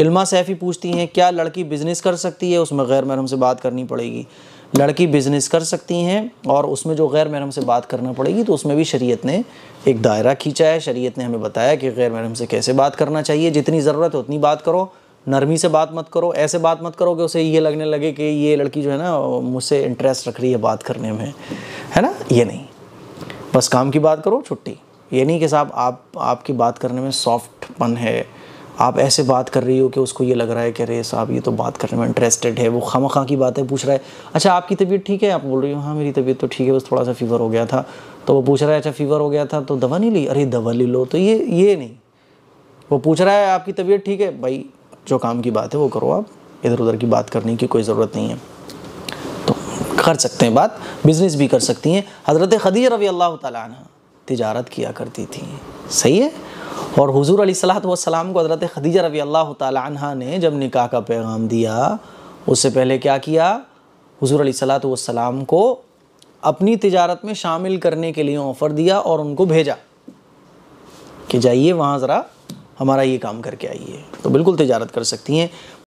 इल्मा सैफ़ी पूछती हैं क्या लड़की बिज़नेस कर सकती है उसमें गैर महरम से बात करनी पड़ेगी लड़की बिज़नेस कर सकती हैं और उसमें जो गैर महरम से बात करना पड़ेगी तो उसमें भी शरीयत ने एक दायरा खींचा है शरीयत ने हमें बताया कि गैर महरम से कैसे बात करना चाहिए जितनी ज़रूरत है उतनी बात करो नरमी से बात मत करो ऐसे बात मत करो कि उसे ये लगने लगे कि ये लड़की जो है ना मुझसे इंटरेस्ट रख रही है बात करने में है ना ये नहीं बस काम की बात करो छुट्टी ये नहीं कि साहब आप आपकी बात करने में सॉफ्टपन है आप ऐसे बात कर रही हो कि उसको ये लग रहा है कि अरे साहब ये तो बात करने में इंटरेस्टेड है वो खम खां की बातें पूछ रहा है अच्छा आपकी तबीयत ठीक है आप बोल रही हो हाँ मेरी तबीयत तो ठीक है बस थोड़ा सा फीवर हो गया था तो वो पूछ रहा है अच्छा फीवर हो गया था तो दवा नहीं ली अरे दवा ले लो तो ये ये नहीं वो पूछ रहा है आपकी तबीयत ठीक है भाई जो काम की बात है वो करो आप इधर उधर की बात करने की कोई ज़रूरत नहीं है तो कर सकते हैं बात बिज़नेस भी कर सकती हैं हज़रत खदीज रवी अल्लाह तला तजारत किया करती थी सही है और हुजूर अली हजूर वसलाम को हज़रत खदीजा रवी अल्लाह तह ने जब निकाह का पैगाम दिया उससे पहले क्या किया हुजूर अली हजूर वसलाम को अपनी तजारत में शामिल करने के लिए ऑफ़र दिया और उनको भेजा कि जाइए वहाँ ज़रा हमारा ये काम करके आइए तो बिल्कुल तजारत कर सकती हैं